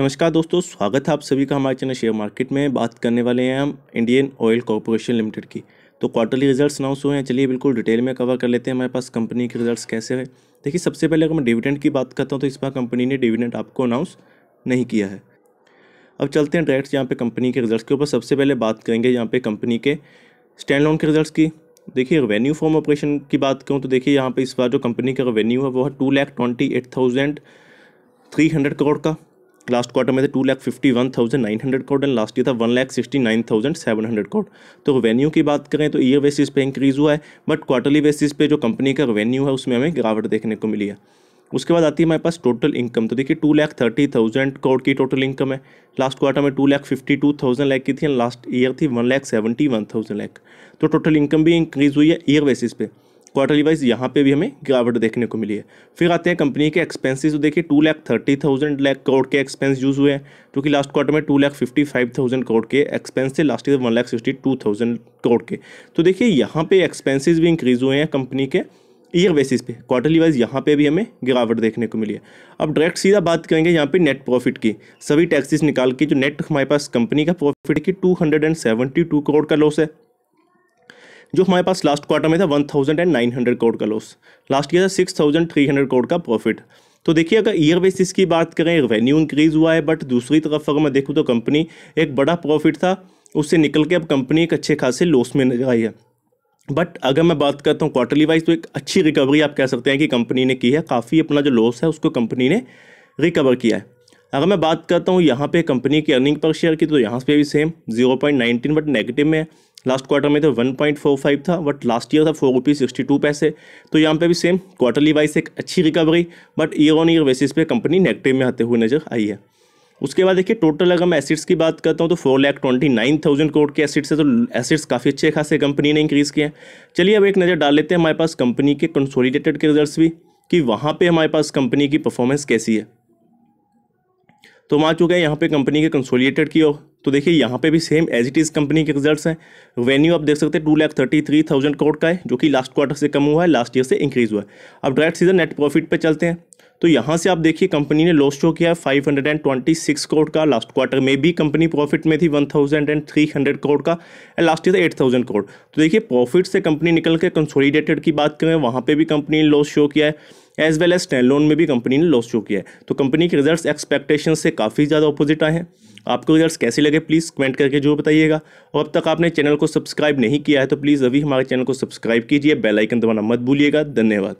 नमस्कार दोस्तों स्वागत है आप सभी का हमारे चैनल शेयर मार्केट में बात करने वाले हैं हम इंडियन ऑयल कॉरपोरेशन लिमिटेड की तो क्वार्टरली रिजल्ट्स अनाउंस हुए हैं चलिए बिल्कुल डिटेल में कवर कर लेते हैं हमारे पास कंपनी के रिजल्ट्स कैसे हैं देखिए सबसे पहले अगर मैं डिविडेंड की बात करता हूँ तो इस बार कंपनी ने डिविडेंड आपको अनाउंस नहीं किया है अब चलते हैं डायरेक्ट यहाँ पे कंपनी के रिजल्ट के ऊपर सबसे पहले बात करेंगे यहाँ पे कंपनी के स्टैंड लोन के रिजल्ट की देखिए रेवेन्यू फॉर्म ऑपरेशन की बात करूँ तो देखिए यहाँ पर इस बार जो कंपनी का रेवेन्यू है वो है two lakh twenty eight thousand three hundred crore का लास्ट क्वार्टर में थे two lakh fifty one thousand nine hundred crore and last year था one lakh sixty nine thousand seven hundred crore तो रेवेन्यू की बात करें तो ईयर बेसिस पे इंक्रीज़ हुआ है बट क्वार्टरली बेसिस पे जो कंपनी का रेवेन्यू है उसमें हमें गिरावट देखने को मिली है उसके बाद आती है हमारे पास टोटल इनकम तो देखिए two lakh thirty thousand crore की टोटल इनकम है लास्ट क्वार्टर में two lakh fifty two thousand lakh की थी एंड लास्ट ईयर थी one lakh seventy one thousand lakh तो टोटल इनकम भी इंक्रीज़ हुई है ईयर बेसिस पे क्वार्टरली वाइज यहाँ पे भी हमें गिरावट देखने को मिली है फिर आते हैं कंपनी के एक्सपेंसेस तो देखिए two lakh thirty thousand lakh crore के एक्सपेंस यूज़ हुए हैं जो कि लास्ट क्वार्टर में two lakh fifty five thousand crore के एक्सपेंस थे last year one lakh sixty two thousand crore के तो देखिए यहाँ पे एक्सपेंसिस भी इंक्रीज हुए हैं कंपनी के ईयर बेसिस पे क्वार्टरली वाइज यहाँ पे भी हमें गिरावट देखने को मिली है अब डायरेक्ट सीधा बात करेंगे यहाँ पे नेट प्रॉफिट की सभी टैक्सेस निकाल के जो नेट हमारे पास कंपनी का प्रॉफिट की two hundred and seventy two crore का लॉस है जो हमारे पास लास्ट क्वार्टर में था one thousand and nine hundred crore का लॉस लास्ट ईयर था six thousand three hundred crore का प्रॉफिट तो देखिए अगर ईयर बेसिस की बात करें रेवेन्यू इंक्रीज हुआ है बट दूसरी तरफ अगर मैं देखूँ तो कंपनी एक बड़ा प्रॉफिट था उससे निकल के अब कंपनी एक अच्छे खासे लॉस में नजर आई है बट अगर मैं बात करता हूँ क्वार्टरली वाइज तो एक अच्छी रिकवरी आप कह सकते हैं कि कंपनी ने की है काफ़ी अपना जो लॉस है उसको कंपनी ने रिकवर किया है अगर मैं बात करता हूँ यहाँ पे कंपनी की अर्निंग पर शेयर की तो यहाँ पे भी same zero point nineteen but negative में है लास्ट क्वार्टर में तो 1.45 था बट लास्ट ईयर था फोर रुपीज़ सिक्सटी टू पैसे तो यहाँ पे भी सेम क्वार्टरली वाइज एक अच्छी recovery but year on year basis पे कंपनी नेगेटिव में आते हुए नज़र आई है उसके बाद देखिए टोटल अगर मैं एसिड्स की बात करता हूँ तो four lakh twenty nine thousand crore के एसिड्स है तो एसिड्स काफ़ी अच्छे खासे कंपनी ने इंक्रीज़ किए हैं चलिए अब एक नज़र डाल लेते हैं हमारे पास कंपनी के कंसोलिडेटेड के रिजल्ट भी कि वहाँ पर हमारे पास कंपनी की परफॉर्मेंस कैसी है तो हम आ चुके हैं यहाँ पे कंपनी के कंसोलिडेटेड की ओर तो देखिए यहाँ पे भी same as it is company के रिजल्ट्स हैं रेवेन्यू आप देख सकते हैं two lakh thirty three thousand crore का है जो कि लास्ट क्वार्टर से कम हुआ है लास्ट ईयर से इंक्रीज हुआ है अब डायरेक्ट सीजन नेट प्रॉफिट पे चलते हैं तो यहाँ से आप देखिए कंपनी ने लॉस शो किया है सिक्स करोड़ का लास्ट क्वार्टर में भी कंपनी प्रॉफिट में थी one thousand and three hundred crore का and last year thousand crore तो देखिए प्रॉफिट से कंपनी निकल के कंसोलिडेटेड की बात करें वहाँ पे भी कंपनी ने लॉस शो किया है as well as standalone में भी कंपनी ने लॉस शो किया है तो कंपनी के रिजल्ट एक्सपेक्टेशन से काफ़ी ज़्यादा अपोजिट आए हैं आपको रिजल्ट कैसे लगे प्लीज़ कमेंट करके जो बताइएगा और अब तक आपने चैनल को सब्सक्राइब नहीं किया है तो प्लीज़ अभी हमारे चैनल को सब्सक्राइब कीजिए बेलाइकन दबाना मत भूलिएगा धन्यवाद